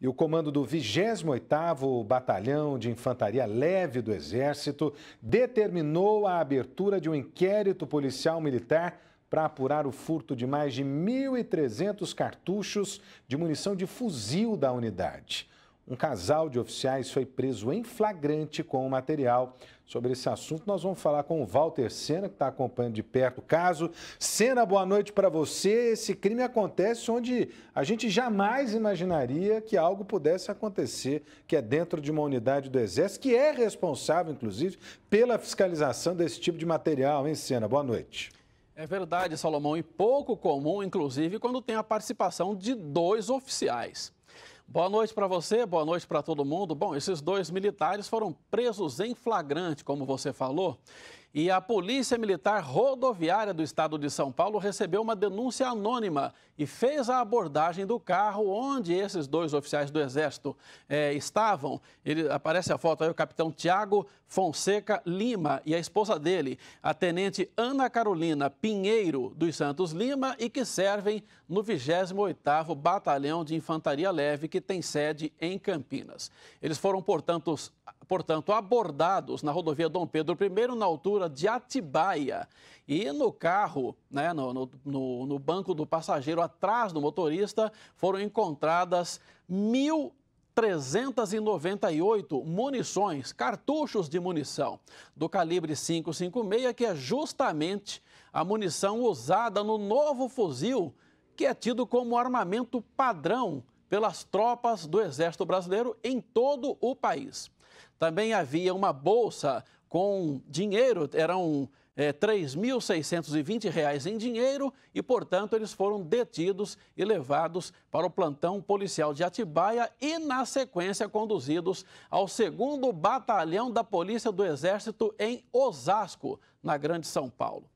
E o comando do 28º Batalhão de Infantaria Leve do Exército determinou a abertura de um inquérito policial militar para apurar o furto de mais de 1.300 cartuchos de munição de fuzil da unidade. Um casal de oficiais foi preso em flagrante com o material. Sobre esse assunto, nós vamos falar com o Walter Sena, que está acompanhando de perto o caso. Sena, boa noite para você. Esse crime acontece onde a gente jamais imaginaria que algo pudesse acontecer, que é dentro de uma unidade do Exército, que é responsável, inclusive, pela fiscalização desse tipo de material, hein, Sena? Boa noite. É verdade, Salomão, e pouco comum, inclusive, quando tem a participação de dois oficiais. Boa noite para você, boa noite para todo mundo. Bom, esses dois militares foram presos em flagrante, como você falou, e a Polícia Militar Rodoviária do Estado de São Paulo recebeu uma denúncia anônima e fez a abordagem do carro onde esses dois oficiais do Exército eh, estavam. Ele, aparece a foto aí, o capitão Tiago Fonseca Lima e a esposa dele, a tenente Ana Carolina Pinheiro dos Santos Lima, e que servem no 28º Batalhão de Infantaria Leve, que tem sede em Campinas. Eles foram, portanto, portanto, abordados na rodovia Dom Pedro I, na altura de Atibaia. E no carro, né, no, no, no banco do passageiro, atrás do motorista, foram encontradas 1.398 munições, cartuchos de munição, do calibre 556, que é justamente a munição usada no novo fuzil, que é tido como armamento padrão pelas tropas do Exército Brasileiro em todo o país. Também havia uma bolsa com dinheiro, eram é, 3.620 reais em dinheiro e, portanto, eles foram detidos e levados para o plantão policial de Atibaia e, na sequência, conduzidos ao 2 Batalhão da Polícia do Exército em Osasco, na Grande São Paulo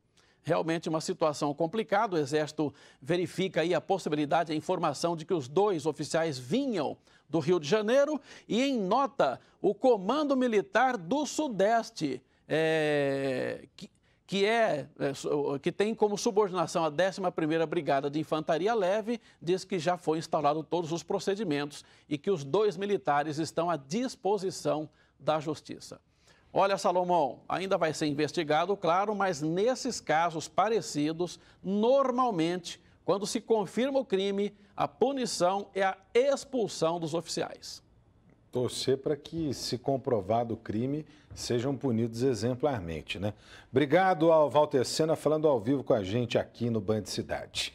realmente uma situação complicada. O Exército verifica aí a possibilidade, a informação de que os dois oficiais vinham do Rio de Janeiro e, em nota, o Comando Militar do Sudeste, é, que, que, é, é, que tem como subordinação a 11ª Brigada de Infantaria Leve, diz que já foi instalado todos os procedimentos e que os dois militares estão à disposição da Justiça. Olha, Salomão, ainda vai ser investigado, claro, mas nesses casos parecidos, normalmente, quando se confirma o crime, a punição é a expulsão dos oficiais. Torcer para que, se comprovado o crime, sejam punidos exemplarmente, né? Obrigado ao Valter Sena falando ao vivo com a gente aqui no Band Cidade.